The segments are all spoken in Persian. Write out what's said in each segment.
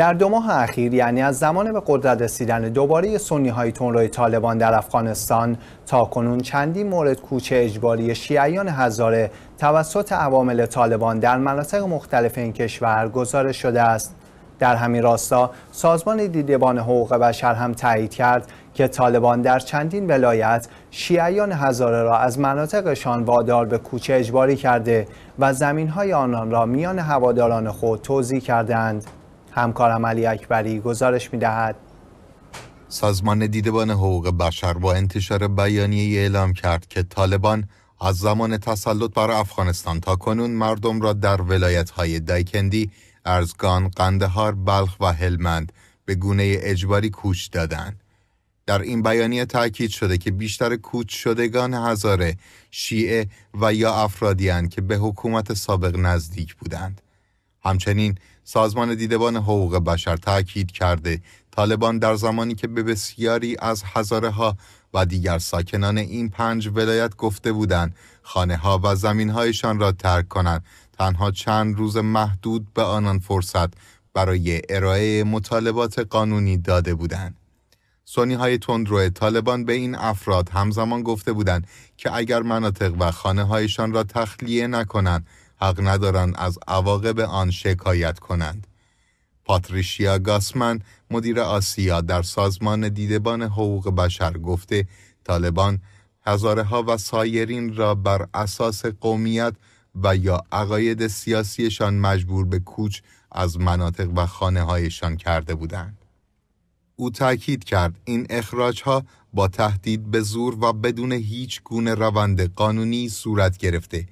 در دو ماه اخیر یعنی از زمان به قدرت رسیدن دوباره سنی های تونرای طالبان در افغانستان تا کنون چندی مورد کوچه اجباری شیعیان هزاره توسط عوامل طالبان در مناطق مختلف این کشور گزارش شده است در همین راستا سازمان دیدبان حقوق بشر هم تایید کرد که طالبان در چندین ولایت شیعیان هزاره را از مناطقشان وادار به کوچه اجباری کرده و های آنان را میان هواداران خود توضیح کردند. همکارم علی اکبری گزارش می دهد. سازمان دیدبان حقوق بشر با انتشار بیانیه اعلام کرد که طالبان از زمان تسلط بر افغانستان تا کنون مردم را در ولایت های دایکندی، ارزگان، قندهار، بلخ و هلمند به گونه اجباری کوچ دادند. در این بیانیه تاکید شده که بیشتر کوچ شدگان هزاره شیعه و یا افرادیان که به حکومت سابق نزدیک بودند. همچنین سازمان دیدبان حقوق بشر تاکید کرده طالبان در زمانی که به بسیاری از هزاره ها و دیگر ساکنان این پنج ولایت گفته بودند خانه ها و زمین هایشان را ترک کنند تنها چند روز محدود به آنان فرصت برای ارائه مطالبات قانونی داده بودند سونی های تندرو طالبان به این افراد همزمان گفته بودند که اگر مناطق و خانه هایشان را تخلیه نکنند حق ندارند از عواقب آن شکایت کنند. پاتریشیا گاسمن مدیر آسیا در سازمان دیدبان حقوق بشر گفته طالبان هزاره ها و سایرین را بر اساس قومیت و یا عقاید سیاسیشان مجبور به کوچ از مناطق و خانه هایشان کرده بودند. او تاکید کرد این اخراج ها با تهدید به زور و بدون هیچ گونه روند قانونی صورت گرفته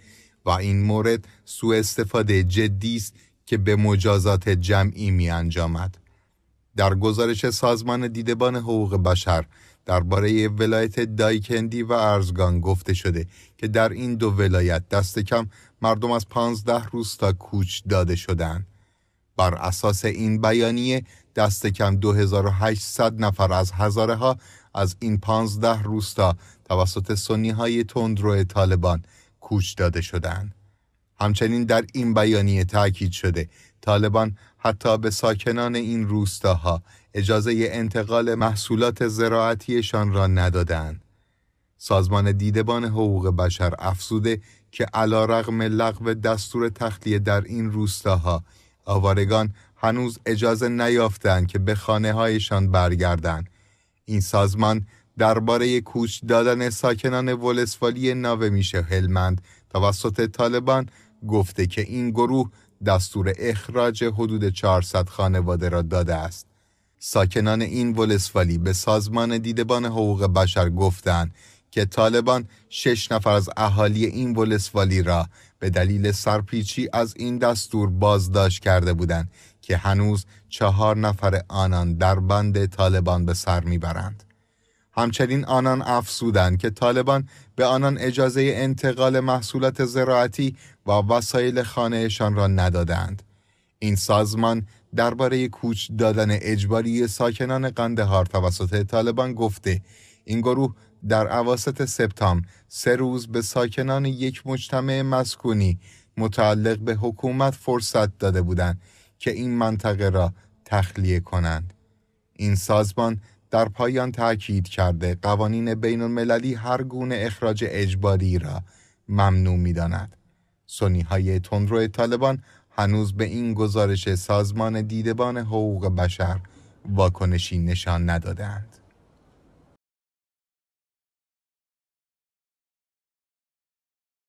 و این مورد سوء استفاده جدی است که به مجازات جمعی می انجامد. در گزارش سازمان دیدبان حقوق بشر درباره ولایت دایکندی و ارزگان گفته شده که در این دو ولایت دست کم مردم از پانزده روستا کوچ داده شدند. بر اساس این بیانیه دست کم 2800 نفر از هزاره ها از این 15 روستا توسط سنی های تندرو طالبان کوچ داده شدند. همچنین در این بیانیه تاکید شده طالبان حتی به ساکنان این روستاها اجازه انتقال محصولات زراعتیشان را ندادند. سازمان دیدبان حقوق بشر افزوده که علا رغم لغو دستور تخلیه در این روستاها آوارگان هنوز اجازه نیافتند که به خانه هایشان برگردند. این سازمان درباره کوچ دادن ساکنان ولسوالی ناوه میشه هلمند توسط طالبان گفته که این گروه دستور اخراج حدود 400 خانواده را داده است. ساکنان این ولسوالی به سازمان دیدبان حقوق بشر گفتند که طالبان شش نفر از اهالی این ولسوالی را به دلیل سرپیچی از این دستور بازداشت کرده بودند که هنوز چهار نفر آنان در بند طالبان به سر میبرند. همچنین آنان افزودند که طالبان به آنان اجازه انتقال محصولات زراعتی و وسایل خانهشان را ندادند. این سازمان درباره کوچ دادن اجباری ساکنان قندهار توسط طالبان گفته این گروه در عواست سپتامبر سه روز به ساکنان یک مجتمع مسکونی متعلق به حکومت فرصت داده بودند که این منطقه را تخلیه کنند. این سازمان در پایان تاکید کرده قوانین بین المللی هر گونه اخراج اجباری را ممنوع می داند. سنی های تندرو طالبان هنوز به این گزارش سازمان دیدبان حقوق بشر واکنشی نشان ندادند.